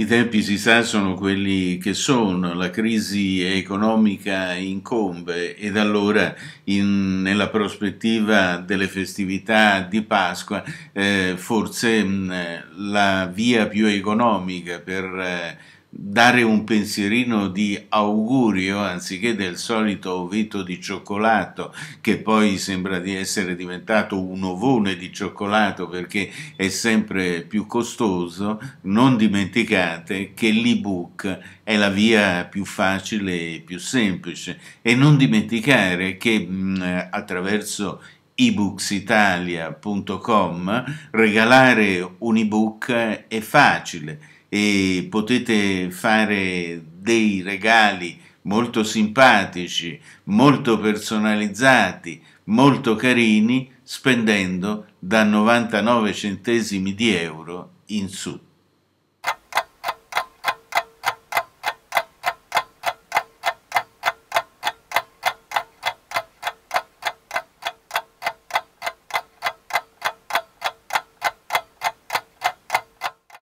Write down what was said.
I tempi si sa sono quelli che sono, la crisi economica incombe ed allora in, nella prospettiva delle festività di Pasqua eh, forse mh, la via più economica per eh, dare un pensierino di augurio anziché del solito ovito di cioccolato che poi sembra di essere diventato un ovone di cioccolato perché è sempre più costoso, non dimenticate che l'ebook è la via più facile e più semplice e non dimenticare che mh, mm, attraverso ebooksitalia.com regalare un ebook è facile e potete fare dei regali molto simpatici, molto personalizzati, molto carini spendendo da 99 centesimi di euro in su.